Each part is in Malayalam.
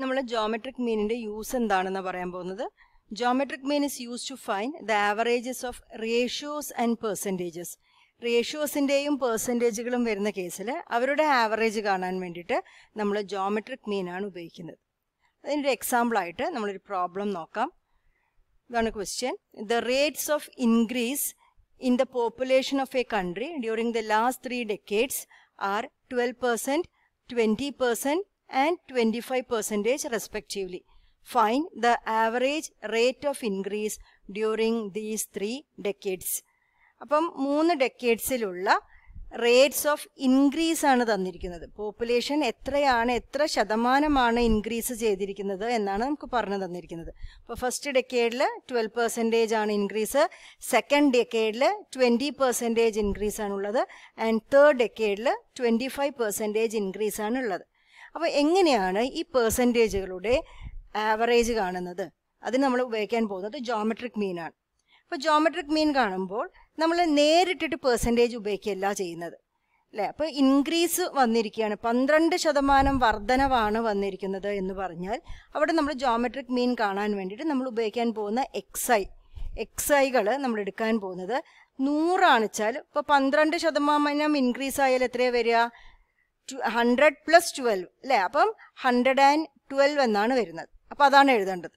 നമ്മൾ ജോമെട്രിക് മീനിൻ്റെ യൂസ് എന്താണെന്ന് പറയാൻ പോകുന്നത് geometric mean is use to find the averages of ratios and percentages റേഷ്യോസിൻ്റെയും പെർസെൻറ്റേജുകളും വരുന്ന കേസിൽ അവരുടെ ആവറേജ് കാണാൻ വേണ്ടിയിട്ട് നമ്മൾ ജോമെട്രിക് മീനാണ് ഉപയോഗിക്കുന്നത് അതിൻ്റെ എക്സാമ്പിളായിട്ട് നമ്മളൊരു പ്രോബ്ലം നോക്കാം ഇതാണ് question the rates of increase in the population of a country during the last three decades are twelve percent twenty percent and 25 percentage respectively. Find the average rate of increase during these three decades. അപ്പം മൂന്ന് ഡെക്കേഡ്സിലുള്ള റേറ്റ്സ് ഓഫ് ഇൻക്രീസ് ആണ് തന്നിരിക്കുന്നത് പോപ്പുലേഷൻ എത്രയാണ് എത്ര ശതമാനമാണ് ഇൻക്രീസ് ചെയ്തിരിക്കുന്നത് എന്നാണ് നമുക്ക് പറഞ്ഞു തന്നിരിക്കുന്നത് അപ്പോൾ ഫസ്റ്റ് ഡെക്കേഡിൽ ട്വൽവ് പെർസെൻറ്റേജ് ആണ് ഇൻക്രീസ് സെക്കൻഡ് ഡെക്കേഡിൽ ട്വൻറ്റി പെർസെൻറ്റേജ് ഇൻക്രീസ് ആണുള്ളത് ആൻഡ് തേർഡ് ഡെക്കേഡിൽ ട്വൻറ്റി ഫൈവ് പെർസെൻറ്റേജ് ഇൻക്രീസ് ആണുള്ളത് അപ്പോൾ എങ്ങനെയാണ് ഈ പെർസെൻറ്റേജുകളുടെ ആവറേജ് കാണുന്നത് അതിന് നമ്മൾ ഉപയോഗിക്കാൻ പോകുന്നത് ജോമെട്രിക് മീനാണ് അപ്പോൾ ജോമെട്രിക് മീൻ കാണുമ്പോൾ നമ്മൾ നേരിട്ടിട്ട് പെർസെൻറ്റേജ് ഉപയോഗിക്കുകയല്ല ചെയ്യുന്നത് അല്ലേ അപ്പോൾ ഇൻക്രീസ് വന്നിരിക്കുകയാണ് പന്ത്രണ്ട് ശതമാനം വർധനവാണ് വന്നിരിക്കുന്നത് എന്ന് പറഞ്ഞാൽ അവിടെ നമ്മൾ ജോമെട്രിക് മീൻ കാണാൻ വേണ്ടിയിട്ട് നമ്മൾ ഉപയോഗിക്കാൻ പോകുന്ന എക്സൈ എക്സൈകൾ നമ്മൾ എടുക്കാൻ പോകുന്നത് നൂറാണിച്ചാൽ ഇപ്പോൾ പന്ത്രണ്ട് ശതമാനം ഇൻക്രീസ് ആയാൽ എത്രയാണ് വരിക ഹൺഡ്രഡ് പ്ലസ് ട്വൽവ് അല്ലേ അപ്പം ഹൺഡ്രഡ് ആൻഡ് ട്വൽവ് എന്നാണ് വരുന്നത് അപ്പോൾ അതാണ് എഴുതേണ്ടത്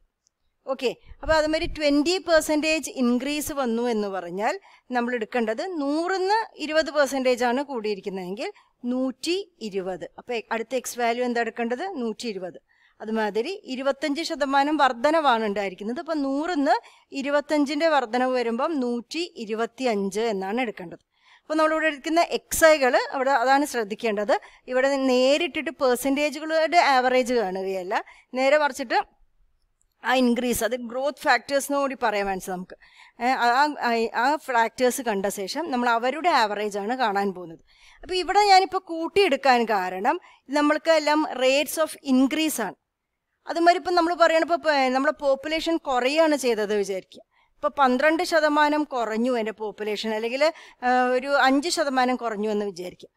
ഓക്കെ അപ്പോൾ അതുമാതിരി ട്വൻറ്റി പെർസെൻറ്റേജ് ഇൻക്രീസ് വന്നു എന്ന് പറഞ്ഞാൽ നമ്മൾ എടുക്കേണ്ടത് നൂറിന്ന് ഇരുപത് പെർസെൻറ്റേജ് ആണ് കൂടിയിരിക്കുന്നതെങ്കിൽ നൂറ്റി ഇരുപത് അപ്പോൾ അടുത്ത എക്സ് വാല്യൂ എന്താ എടുക്കേണ്ടത് നൂറ്റി ഇരുപത് അതുമാതിരി ഇരുപത്തഞ്ച് ശതമാനം വർധനവാണ് ഉണ്ടായിരിക്കുന്നത് അപ്പം നൂറിന്ന് ഇരുപത്തഞ്ചിൻ്റെ വർധനവ് വരുമ്പം നൂറ്റി ഇരുപത്തി അഞ്ച് എന്നാണ് എടുക്കേണ്ടത് അപ്പോൾ നമ്മളിവിടെ എടുക്കുന്ന എക്സൈകൾ അവിടെ അതാണ് ശ്രദ്ധിക്കേണ്ടത് ഇവിടെ നേരിട്ടിട്ട് പെർസെൻറ്റേജുകളുടെ ആവറേജ് കാണുകയല്ല നേരെ മറിച്ചിട്ട് ആ ഇൻക്രീസ് അത് ഗ്രോത്ത് ഫാക്ടേഴ്സിനോടി കൂടി പറയാൻ മനസ്സിൽ നമുക്ക് ആ ആ ഫാക്ടേഴ്സ് കണ്ട ശേഷം നമ്മൾ അവരുടെ ആവറേജ് ആണ് കാണാൻ പോകുന്നത് അപ്പോൾ ഇവിടെ ഞാനിപ്പോൾ കൂട്ടിയെടുക്കാൻ കാരണം നമ്മൾക്ക് എല്ലാം റേറ്റ്സ് ഓഫ് ഇൻക്രീസ് ആണ് അതുമാതിരി ഇപ്പം നമ്മൾ പറയണപ്പോൾ നമ്മളെ പോപ്പുലേഷൻ കുറയുകയാണ് ചെയ്തത് വിചാരിക്കുക ഇപ്പോൾ പന്ത്രണ്ട് ശതമാനം കുറഞ്ഞു എൻ്റെ പോപ്പുലേഷൻ അല്ലെങ്കിൽ ഒരു അഞ്ച് ശതമാനം കുറഞ്ഞു എന്ന് വിചാരിക്കുക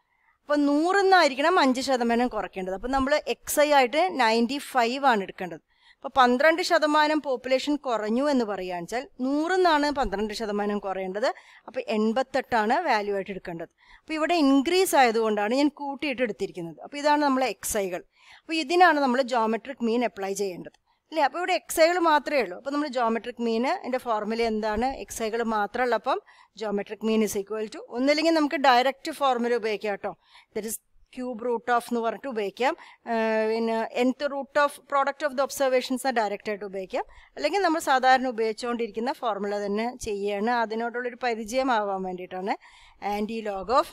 അപ്പോൾ നൂറിന്നായിരിക്കണം അഞ്ച് ശതമാനം കുറയ്ക്കേണ്ടത് അപ്പോൾ നമ്മൾ എക്സ് ഐ ആയിട്ട് നയൻറ്റി ഫൈവ് ആണ് എടുക്കേണ്ടത് അപ്പോൾ പന്ത്രണ്ട് ശതമാനം പോപ്പുലേഷൻ കുറഞ്ഞു എന്ന് പറയുകയാണെന്ന് വെച്ചാൽ നൂറിന്നാണ് പന്ത്രണ്ട് ശതമാനം കുറയേണ്ടത് അപ്പോൾ എൺപത്തെട്ടാണ് വാല്യൂ ആയിട്ട് എടുക്കേണ്ടത് അപ്പോൾ ഇവിടെ ഇൻക്രീസ് ആയതുകൊണ്ടാണ് ഞാൻ കൂട്ടിയിട്ട് എടുത്തിരിക്കുന്നത് അപ്പോൾ ഇതാണ് നമ്മളെ എക്സൈകൾ ഐകൾ അപ്പോൾ ഇതിനാണ് നമ്മൾ ജോമെട്രിക് മീൻ അപ്ലൈ ചെയ്യേണ്ടത് അല്ലേ അപ്പോൾ ഇവിടെ എക്സൈകൾ മാത്രമേ ഉള്ളൂ അപ്പോൾ നമ്മൾ ജോമെട്രിക് മീൻ എൻ്റെ ഫോർമുല എന്താണ് എക്സൈകൾ മാത്രമുള്ളപ്പം geometric mean is equal to ഒന്നില്ലെങ്കിൽ നമുക്ക് ഡയറക്റ്റ് ഫോർമുല ഉപയോഗിക്കാം കേട്ടോ that is cube root of എന്ന് പറഞ്ഞിട്ട് ഉപയോഗിക്കാം പിന്നെ nth root of product of the observations ആയിട്ട് ഉപയോഗിക്കാം അല്ലെങ്കിൽ നമ്മൾ സാധാരണ ഉപയോഗിച്ചുകൊണ്ടിരിക്കുന്ന ഫോർമുല തന്നെ ചെയ്യുകയാണ് അതിനോടുള്ളൊരു പരിചയമാവാൻ വേണ്ടിയിട്ടാണ് antilog of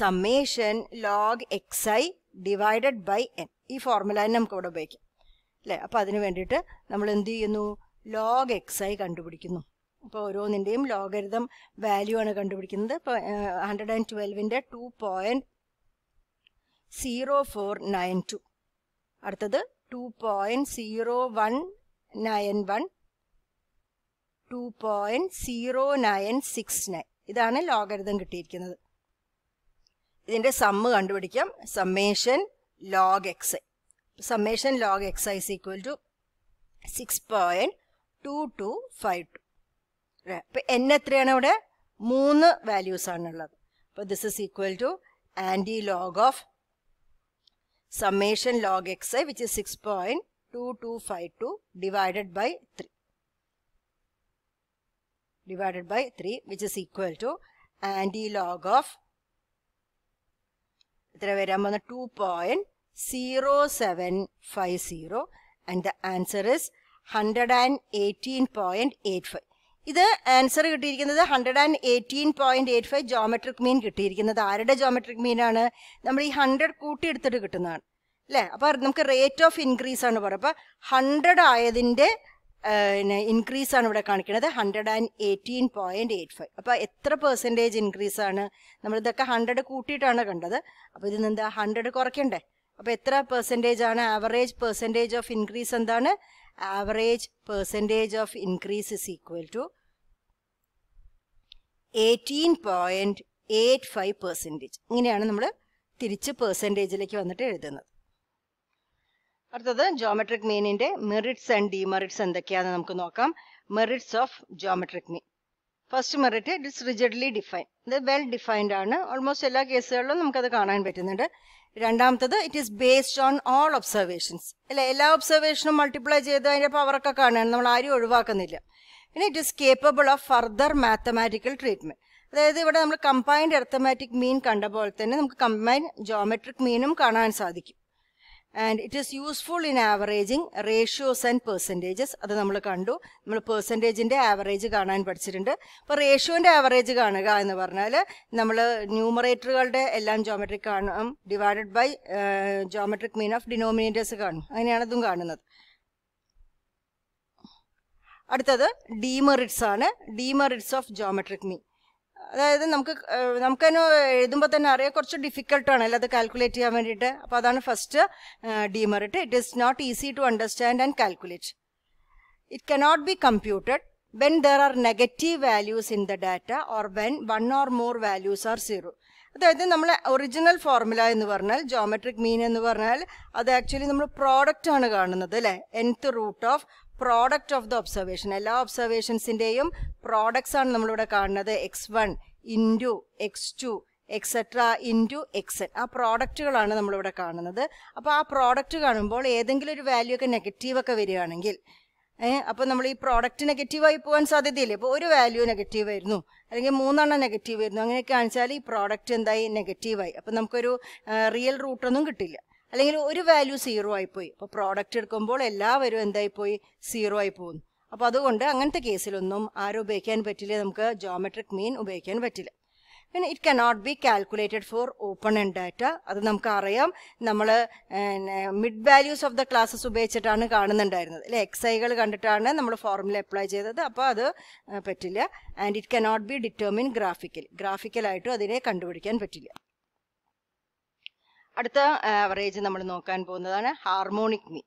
summation log x i divided by n ഈ ഫോർമുല തന്നെ നമുക്ക് ഇവിടെ ഉപയോഗിക്കാം അല്ലേ അപ്പോൾ അതിന് വേണ്ടിയിട്ട് നമ്മൾ എന്ത് ചെയ്യുന്നു ലോഗ് എക്സ് ആയി കണ്ടുപിടിക്കുന്നു അപ്പോൾ ഓരോന്നിൻ്റെയും ലോഗരിതം വാല്യൂ ആണ് കണ്ടുപിടിക്കുന്നത് ഇപ്പോൾ ഹൺഡ്രഡ് ആൻഡ് ട്വൽവിൻ്റെ two point zero four nine two അടുത്തത് two point zero one nine one two point zero nine six nine ഇതാണ് ലോഗരിതം കിട്ടിയിരിക്കുന്നത് ഇതിൻ്റെ സമ്മ് കണ്ടുപിടിക്കാം summation log x summation log xi is equal to 6.2252. n three, n moon values are But this is equal to anti log of summation log xi which is 6.2252 divided by 3. Divided by 3 which is equal to anti log of 2.2252. 0750 and the answer is 118.85. ഇത് ആൻസർ കിട്ടിയിരിക്കുന്നത് hundred and eighteen point eight five geometric mean കിട്ടിയിരിക്കുന്നത് ആരുടെ ജോമെട്രിക് മീനാണ് നമ്മൾ ഈ ഹൺഡ്രഡ് കൂട്ടി എടുത്തിട്ട് കിട്ടുന്നതാണ് അല്ലേ അപ്പോൾ നമുക്ക് റേറ്റ് ഓഫ് ഇൻക്രീസ് ആണ് പറയുക അപ്പോൾ ഹൺഡ്രഡ് ആയതിൻ്റെ ഇൻക്രീസ് ആണ് ഇവിടെ കാണിക്കുന്നത് hundred and eighteen point eight five അപ്പോൾ എത്ര പെർസെൻറ്റേജ് ഇൻക്രീസ് ആണ് നമ്മൾ ഇതൊക്കെ ഹൺഡ്രഡ് കൂട്ടിയിട്ടാണ് കണ്ടത് അപ്പോൾ ഇതിൽ നിന്ന് ഹൺഡ്രഡ് കുറയ്ക്കണ്ടേ അപ്പോൾ എത്ര പെർസെൻറ്റേജ് ആണ് ആവറേജ് പെർസെൻറ്റേജ് ഓഫ് ഇൻക്രീസ് എന്താണ് average percentage of increase is equal to eighteen point eight five percentage ഇങ്ങനെയാണ് നമ്മൾ തിരിച്ച് പെർസെൻറ്റേജിലേക്ക് വന്നിട്ട് എഴുതുന്നത് അടുത്തത് ജോമെട്രിക് മീനിന്റെ മെറിറ്റ്സ് ആൻഡ് ഡിമെറിറ്റ്സ് എന്തൊക്കെയാണെന്ന് നമുക്ക് നോക്കാം merits of geometric mean first merit it is rigidly define ഇത് വെൽ ഡിഫൈൻഡ് ആണ് ഓൾമോസ്റ്റ് എല്ലാ കേസുകളിലും നമുക്കത് കാണാൻ പറ്റുന്നുണ്ട് രണ്ടാമത്തത് it is based on all observations അല്ലെ എല്ലാ ഒബ്സർവേഷനും മൾട്ടിപ്ലൈ ചെയ്ത് അതിൻ്റെ പവറൊക്കെ കാണുകയാണ് നമ്മൾ ആരും ഒഴിവാക്കുന്നില്ല പിന്നെ it is capable of further mathematical treatment അതായത് ഇവിടെ നമ്മൾ കമ്പൈൻഡ് എർത്തമാറ്റിക് മീൻ കണ്ട പോലെ തന്നെ നമുക്ക് കമ്പൈൻഡ് ജോമെട്രിക് മീനും കാണാൻ സാധിക്കും and it is useful in averaging ratios and percentages അത് നമ്മൾ കണ്ടു നമ്മൾ പെർസെൻറ്റേജിൻ്റെ ആവറേജ് കാണാൻ പഠിച്ചിട്ടുണ്ട് അപ്പോൾ റേഷ്യോൻ്റെ ആവറേജ് കാണുക എന്ന് പറഞ്ഞാൽ നമ്മൾ ന്യൂമറേറ്ററുകളുടെ എല്ലാം ജോമെട്രിക് കാണും divided by geometric mean of denominators കാണും അങ്ങനെയാണ് അതും കാണുന്നത് അടുത്തത് ഡീമെറിറ്റ്സ് ആണ് ഡീമെറിറ്റ്സ് ഓഫ് ജോമെട്രിക് മീൻ അതായത് നമുക്ക് നമുക്ക് തന്നെ എഴുതുമ്പോൾ തന്നെ അറിയാം കുറച്ച് ഡിഫിക്കൽട്ടാണ് അല്ലാതെ കാൽക്കുലേറ്റ് ചെയ്യാൻ വേണ്ടിയിട്ട് അപ്പോൾ അതാണ് first demerit it is not easy to understand and calculate it cannot be computed when there are negative values in the data or when one or more values are zero അതായത് നമ്മൾ ഒറിജിനൽ ഫോർമുല എന്ന് പറഞ്ഞാൽ ജോമെട്രിക് മീൻ എന്ന് പറഞ്ഞാൽ അത് ആക്ച്വലി നമ്മൾ പ്രോഡക്റ്റ് ആണ് കാണുന്നത് അല്ലേ nth root of product of the observation എല്ലാ ഒബ്സർവേഷൻസിൻ്റെയും പ്രോഡക്ട്സ് ആണ് നമ്മളിവിടെ കാണുന്നത് x one into x two etcetera into x n ആ പ്രോഡക്റ്റുകളാണ് നമ്മളിവിടെ കാണുന്നത് അപ്പോൾ ആ പ്രോഡക്റ്റ് കാണുമ്പോൾ ഏതെങ്കിലും ഒരു വാല്യൂ ഒക്കെ നെഗറ്റീവ് ഒക്കെ വരികയാണെങ്കിൽ അപ്പോൾ നമ്മൾ ഈ പ്രോഡക്റ്റ് നെഗറ്റീവായി പോകാൻ സാധ്യതയില്ലേ ഇപ്പോൾ ഒരു വാല്യൂ നെഗറ്റീവ് ആയിരുന്നു അല്ലെങ്കിൽ മൂന്നെണ്ണം നെഗറ്റീവ് ആയിരുന്നു അങ്ങനെയൊക്കെ കാണിച്ചാൽ ഈ പ്രോഡക്റ്റ് എന്തായി നെഗറ്റീവായി അപ്പോൾ നമുക്കൊരു റിയൽ റൂട്ടൊന്നും കിട്ടില്ല അല്ലെങ്കിൽ ഒരു വാല്യൂ സീറോ ആയിപ്പോയി അപ്പോൾ പ്രോഡക്റ്റ് എടുക്കുമ്പോൾ എല്ലാവരും എന്തായിപ്പോയി സീറോ ആയി പോകും അപ്പോൾ അതുകൊണ്ട് അങ്ങനത്തെ കേസിലൊന്നും ആരും ഉപയോഗിക്കാൻ പറ്റില്ല നമുക്ക് ജോമെട്രിക് മീൻ ഉപയോഗിക്കാൻ പറ്റില്ല പിന്നെ it cannot be calculated for open end data അത് നമുക്ക് അറിയാം നമ്മൾ mid values of the classes ഉപയോഗിച്ചിട്ടാണ് കാണുന്നുണ്ടായിരുന്നത് അല്ലെ എക്സൈകൾ കണ്ടിട്ടാണ് നമ്മൾ ഫോർമുല അപ്ലൈ ചെയ്തത് അപ്പോൾ അത് പറ്റില്ല and it cannot be determine graphical ഗ്രാഫിക്കലായിട്ടും അതിനെ കണ്ടുപിടിക്കാൻ പറ്റില്ല അടുത്ത ആവറേജ് നമ്മൾ നോക്കാൻ പോകുന്നതാണ് ഹാർമോണിക് മീൻ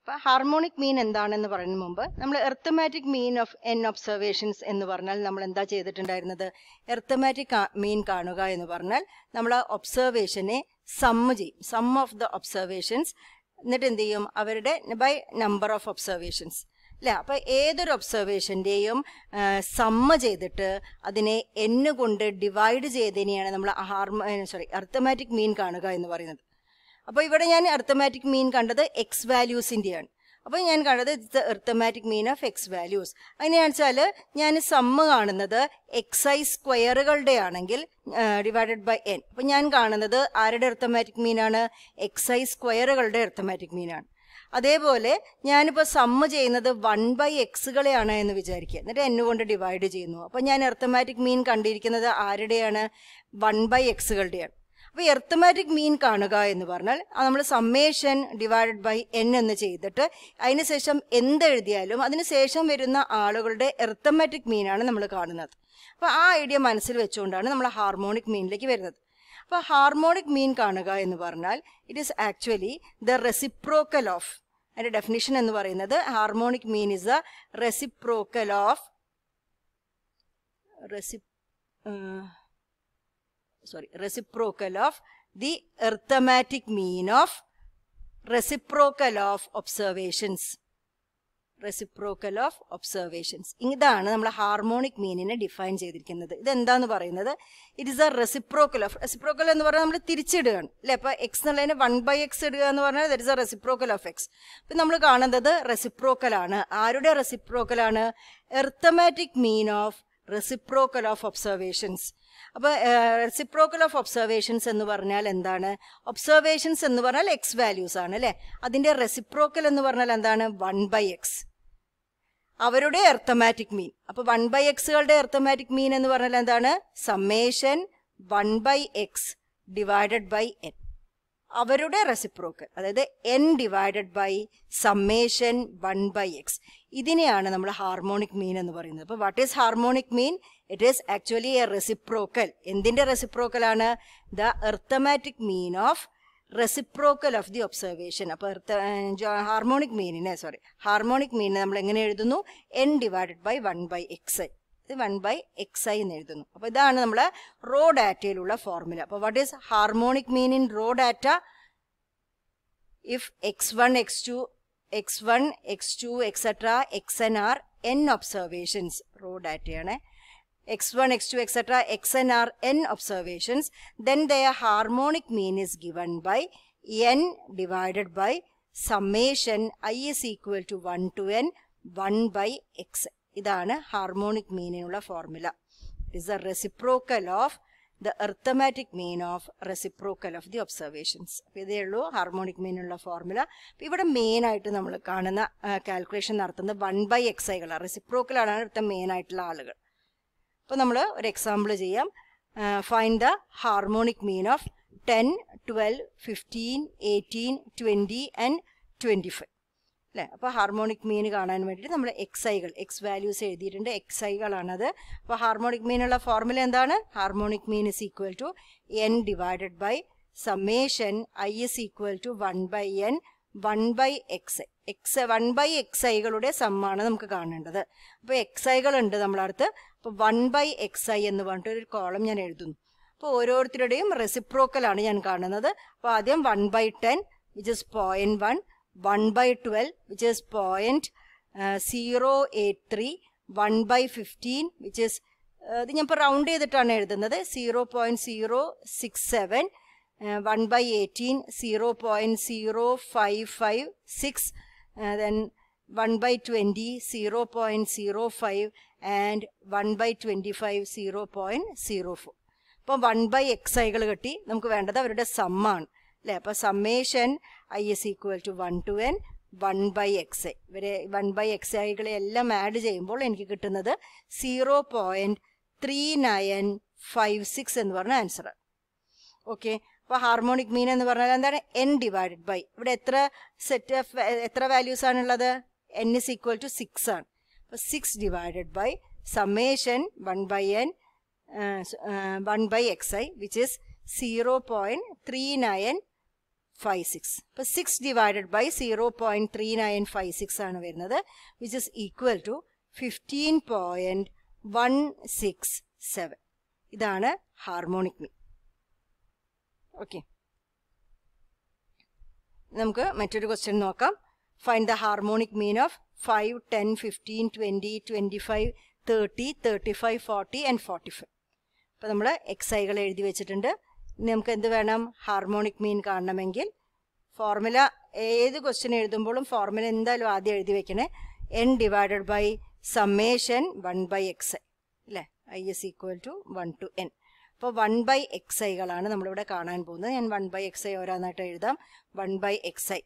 അപ്പോൾ ഹാർമോണിക് മീൻ എന്താണെന്ന് പറയുന്ന മുമ്പ് നമ്മൾ arithmetic mean of n observations എന്ന് പറഞ്ഞാൽ നമ്മൾ എന്താ ചെയ്തിട്ടുണ്ടായിരുന്നത് എർത്തമാറ്റിക് മീൻ കാണുക എന്ന് പറഞ്ഞാൽ നമ്മൾ ഒബ്സർവേഷനെ സമ്മ് ചെയ്യും സം ഓഫ് ദ ഒബ്സർവേഷൻസ് എന്നിട്ട് എന്ത് ചെയ്യും അവരുടെ ബൈ നമ്പർ ഓഫ് ഒബ്സർവേഷൻസ് അല്ലേ അപ്പം ഏതൊരു ഒബ്സർവേഷൻ്റെയും സമ്മ ചെയ്തിട്ട് അതിനെ എന്ന് കൊണ്ട് ഡിവൈഡ് ചെയ്തതിനെയാണ് നമ്മൾ ഹാർമ സോറി അർത്ഥമാറ്റിക് മീൻ കാണുക എന്ന് പറയുന്നത് അപ്പോൾ ഇവിടെ ഞാൻ അർത്ഥമാറ്റിക് മീൻ കണ്ടത് എക്സ് വാല്യൂസിൻ്റെയാണ് അപ്പോൾ ഞാൻ കണ്ടത് it's arithmetic mean of x values അങ്ങനെയാണെന്ന് വെച്ചാൽ ഞാൻ സമ്മ കാണുന്നത് എക്സ് ഐ സ്ക്വയറുകളുടെ ആണെങ്കിൽ ഡിവൈഡഡ് ബൈ എൻ അപ്പോൾ ഞാൻ കാണുന്നത് ആരുടെ എർത്തമാറ്റിക് മീനാണ് എക്സ് ഐ സ്ക്വയറുകളുടെ എർത്തമാറ്റിക് മീനാണ് അതേപോലെ ഞാനിപ്പോൾ സമ്മ് ചെയ്യുന്നത് വൺ ബൈ എക്സുകളെയാണ് എന്ന് വിചാരിക്കുക എന്നിട്ട് എന്നു കൊണ്ട് ഡിവൈഡ് ചെയ്യുന്നു അപ്പോൾ ഞാൻ എർത്തമാറ്റിക് മീൻ കണ്ടിരിക്കുന്നത് ആരുടെയാണ് വൺ ബൈ എക്സുകളുടെയാണ് അപ്പോൾ എർത്തമാറ്റിക് മീൻ കാണുക എന്ന് പറഞ്ഞാൽ നമ്മൾ സമ്മേഷൻ ഡിവൈഡഡ് ബൈ എൻ എന്ന് ചെയ്തിട്ട് അതിനുശേഷം എന്തെഴുതിയാലും അതിനുശേഷം വരുന്ന ആളുകളുടെ എർത്തമാറ്റിക് മീനാണ് നമ്മൾ കാണുന്നത് അപ്പോൾ ആ ഐഡിയ മനസ്സിൽ വെച്ചുകൊണ്ടാണ് നമ്മൾ ഹാർമോണിക് മീനിലേക്ക് വരുന്നത് അപ്പോൾ ഹാർമോണിക് മീൻ കാണുക എന്ന് പറഞ്ഞാൽ it is actually the reciprocal of അതിൻ്റെ ഡെഫിനിഷൻ എന്ന് പറയുന്നത് harmonic mean is the reciprocal of റെസി sorry reciprocal of the arithmetic mean of reciprocal of observations reciprocal of observations ഇതാണ് നമ്മൾ ഹാർമോണിക് മീനിനെ ഡിഫൈൻ ചെയ്തിരിക്കുന്നത് ഇതെന്താന്ന് പറയുന്നത് it is a reciprocal of reciprocal എന്ന് പറഞ്ഞാൽ നമ്മൾ തിരിച്ചിടുകയാണ് അല്ലെ അപ്പോൾ എക്സ് എന്നുള്ളതിന് വൺ ബൈ എക്സ് ഇടുക എന്ന് പറഞ്ഞാൽ that is a reciprocal of x അപ്പം നമ്മൾ കാണുന്നത് റെസിപ്രോക്കൽ ആണ് ആരുടെ റെസിപ്രോക്കൽ ആണ് arithmetic mean of reciprocal of observations അപ്പോൾ റെസിപ്രോക്കൽ ഓഫ് ഒബ്സർവേഷൻസ് എന്ന് പറഞ്ഞാൽ എന്താണ് ഒബ്സർവേഷൻസ് എന്ന് പറഞ്ഞാൽ എക്സ് വാല്യൂസ് ആണ് അല്ലേ അതിൻ്റെ റെസിപ്രോക്കൽ എന്ന് പറഞ്ഞാൽ എന്താണ് വൺ ബൈ എക്സ് അവരുടെ എർത്തമാറ്റിക് മീൻ അപ്പോൾ വൺ ബൈ എക്സുകളുടെ എർത്തമാറ്റിക് മീൻ എന്ന് പറഞ്ഞാൽ എന്താണ് summation one by x divided by n അവരുടെ റെസിപ്രോക്കൽ അതായത് n divided by summation one by x ഇതിനെയാണ് നമ്മൾ ഹാർമോണിക് മീൻ എന്ന് പറയുന്നത് അപ്പോൾ what is harmonic mean it is actually a reciprocal reciprocal റെസിപ്രോക്കലാണ് the arithmetic mean of reciprocal of the observation അപ്പോൾ ഹാർമോണിക് മീനിനെ സോറി ഹാർമോണിക് മീനിനെ നമ്മൾ എങ്ങനെ എഴുതുന്നു n divided by one by x i ഇത് വൺ ബൈ എക്സ് ഐ എന്ന് എഴുതുന്നു അപ്പോൾ ഇതാണ് നമ്മൾ റോ ഡാറ്റയിലുള്ള ഫോർമുല അപ്പോൾ what is harmonic mean in raw data if x one x two x one x two etcetera x n are n observations raw ഡാറ്റയാണ് x1, x2, etc. xn are n observations, then their harmonic mean is given by n divided by summation i is equal to 1 to n 1 by x. ഇതാണ് ഹാർമോണിക് മീനിനുള്ള formula is a reciprocal of the arithmetic mean of reciprocal of the observations അപ്പോൾ ഇതേ ഉള്ളൂ ഹാർമോണിക് മീനുള്ള ഫോർമുല അപ്പോൾ ഇവിടെ മെയിനായിട്ട് നമ്മൾ കാണുന്ന കാൽക്കുലേഷൻ നടത്തുന്നത് വൺ ബൈ എക്സ് ഐകളാണ് റെസിപ്രോക്കലാണ് ഇവിടുത്തെ മെയിൻ ആയിട്ടുള്ള ആളുകൾ അപ്പോൾ നമ്മൾ ഒരു എക്സാമ്പിൾ ചെയ്യാം find the harmonic mean of ten twelve fifteen eighteen twenty and twenty five അല്ലേ അപ്പോൾ ഹാർമോണിക് മീൻ കാണാൻ വേണ്ടിയിട്ട് നമ്മൾ എക്സൈകൾ എക്സ് വാല്യൂസ് എഴുതിയിട്ടുണ്ട് എക്സൈകളാണത് അപ്പോൾ ഹാർമോണിക് മീനുള്ള ഫോർമുല എന്താണ് harmonic mean is equal to n divided by summation i is equal to one by n one by x x one by എക്സൈകളുടെ സമ്മാണ് നമുക്ക് കാണേണ്ടത് അപ്പോൾ എക്സൈകളുണ്ട് നമ്മളടുത്ത് അപ്പൊ വൺ ബൈ എക്സ് ഐ എന്ന് പറഞ്ഞിട്ട് ഒരു കോളം ഞാൻ എഴുതുന്നു അപ്പോൾ ഓരോരുത്തരുടെയും റെസിപ്രോക്കലാണ് ഞാൻ കാണുന്നത് അപ്പോൾ ആദ്യം one by ten which is point one one by twelve which is point zero eight three one by fifteen which is ഇത് ഞാൻ ഇപ്പോൾ റൗണ്ട് ചെയ്തിട്ടാണ് എഴുതുന്നത് zero point zero six seven one by eighteen zero point zero five five six then one by twenty zero point zero five and one by twenty five zero point zero four അപ്പോൾ വൺ ബൈ എക്സ് ഐകൾ കിട്ടി നമുക്ക് വേണ്ടത് അവരുടെ സമ്മാണ് അല്ലേ അപ്പോൾ summation i is equal to one to n one by x i ഇവരെ വൺ ബൈ എക്സ് ഐകളെ എല്ലാം ആഡ് ചെയ്യുമ്പോൾ എനിക്ക് കിട്ടുന്നത് zero point three nine five six എന്ന് പറഞ്ഞ ആൻസർ ഓക്കെ അപ്പോൾ ഹാർമോണിക് മീൻ എന്ന് പറഞ്ഞാൽ എന്താണ് എൻ ഡിവൈഡഡ് ബൈ ഇവിടെ എത്ര സെറ്റ് ഓഫ് എത്ര വാല്യൂസ് ആണുള്ളത് n is equal to six ആണ് six divided by summation one by n one by x i which by zero point three nine five six അപ്പോൾ six divided by zero point three nine five six ആണ് വരുന്നത് which is equal to fifteen point one six seven ഇതാണ് ഹാർമോണിക് മീൻ ഓക്കെ നമുക്ക് മറ്റൊരു ക്വസ്റ്റ്യൻ നോക്കാം find the harmonic mean of 5, 10, 15, 20, 25, 30, 35, 40 and forty five അപ്പോൾ നമ്മൾ എക്സൈകൾ എഴുതി വെച്ചിട്ടുണ്ട് നമുക്ക് എന്ത് വേണം ഹാർമോണിക് മീൻ കാണണമെങ്കിൽ ഫോർമുല ഏത് ക്വസ്റ്റ്യൻ എഴുതുമ്പോഴും ഫോർമുല എന്തായാലും ആദ്യം എഴുതി വെക്കണേ n divided by summation one by x i അല്ലേ i is equal to one to n അപ്പോൾ വൺ ബൈ എക്സ് ഐകളാണ് നമ്മളിവിടെ കാണാൻ പോകുന്നത് ഞാൻ വൺ ബൈ എക്സ് ഐ ഓരോന്നായിട്ട് എഴുതാം വൺ ബൈ എക്സ് ഐ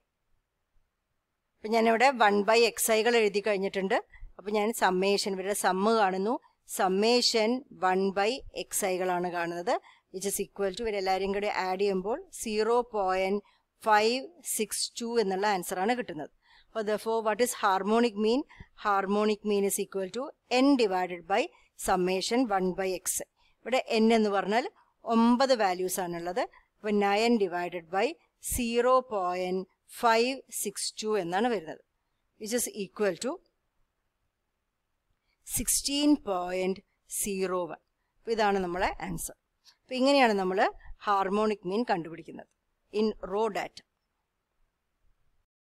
അപ്പം ഞാനിവിടെ വൺ ബൈ എക്സ് ഐകൾ എഴുതി കഴിഞ്ഞിട്ടുണ്ട് അപ്പം ഞാൻ സമ്മേഷൻ ഇവരുടെ സമ്മ് കാണുന്നു സമ്മേഷൻ വൺ ബൈ എക്സ് ഐകളാണ് കാണുന്നത് വിച്ച് ഇസ് ഈക്വൽ ടു ഇവരെല്ലാവരും കൂടി ആഡ് ചെയ്യുമ്പോൾ zero point five six two എന്നുള്ള ആൻസറാണ് കിട്ടുന്നത് അപ്പോൾ therefore what is harmonic mean harmonic mean is equal to n divided by summation one by x ഇവിടെ എൻ എന്ന് പറഞ്ഞാൽ ഒമ്പത് വാല്യൂസ് ആണുള്ളത് അപ്പോൾ nine divided by zero point five six two എന്നാണ് വരുന്നത് which is equal to sixteen point zero one അപ്പോൾ ഇതാണ് നമ്മളെ ആൻസർ അപ്പോൾ ഇങ്ങനെയാണ് നമ്മൾ ഹാർമോണിക് മീൻ കണ്ടുപിടിക്കുന്നത് ഇൻ റോ ഡാറ്റ